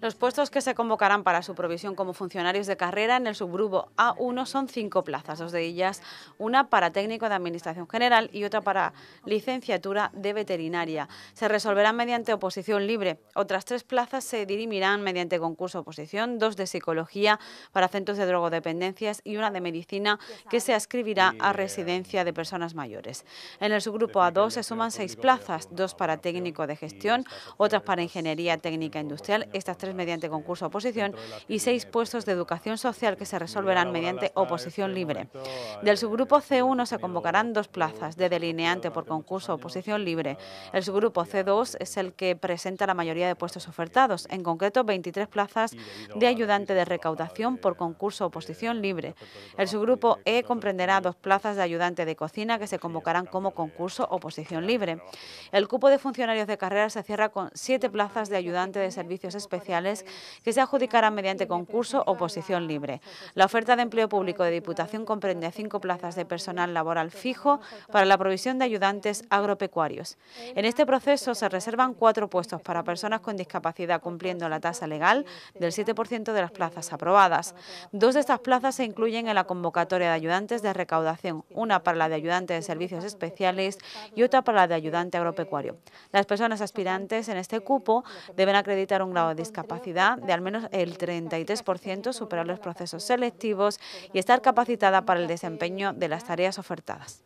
Los puestos que se convocarán para su provisión como funcionarios de carrera en el subgrupo A1 son cinco plazas, dos de ellas una para técnico de Administración General y otra para licenciatura de veterinaria. Se resolverán mediante oposición libre. Otras tres plazas se dirimirán mediante concurso oposición, dos de psicología para centros de drogodependencias y una de medicina que se ascribirá a residencia de personas mayores. En el subgrupo A2 se suman seis plazas, dos para técnico de gestión, otras para pues ingeniería técnica industrial estas tres mediante concurso oposición, y seis puestos de educación social que se resolverán mediante oposición libre. Del subgrupo C1 se convocarán dos plazas de delineante por concurso oposición libre. El subgrupo C2 es el que presenta la mayoría de puestos ofertados, en concreto 23 plazas de ayudante de recaudación por concurso oposición libre. El subgrupo E comprenderá dos plazas de ayudante de cocina que se convocarán como concurso oposición libre. El cupo de funcionarios de carrera se cierra con siete plazas de ayudante de servicios especiales que se adjudicarán mediante concurso o posición libre. La oferta de empleo público de Diputación comprende cinco plazas de personal laboral fijo para la provisión de ayudantes agropecuarios. En este proceso se reservan cuatro puestos para personas con discapacidad cumpliendo la tasa legal del 7% de las plazas aprobadas. Dos de estas plazas se incluyen en la convocatoria de ayudantes de recaudación, una para la de ayudante de servicios especiales y otra para la de ayudante agropecuario. Las personas aspirantes en este cupo deben acreditar un grado discapacidad de al menos el 33%, superar los procesos selectivos y estar capacitada para el desempeño de las tareas ofertadas.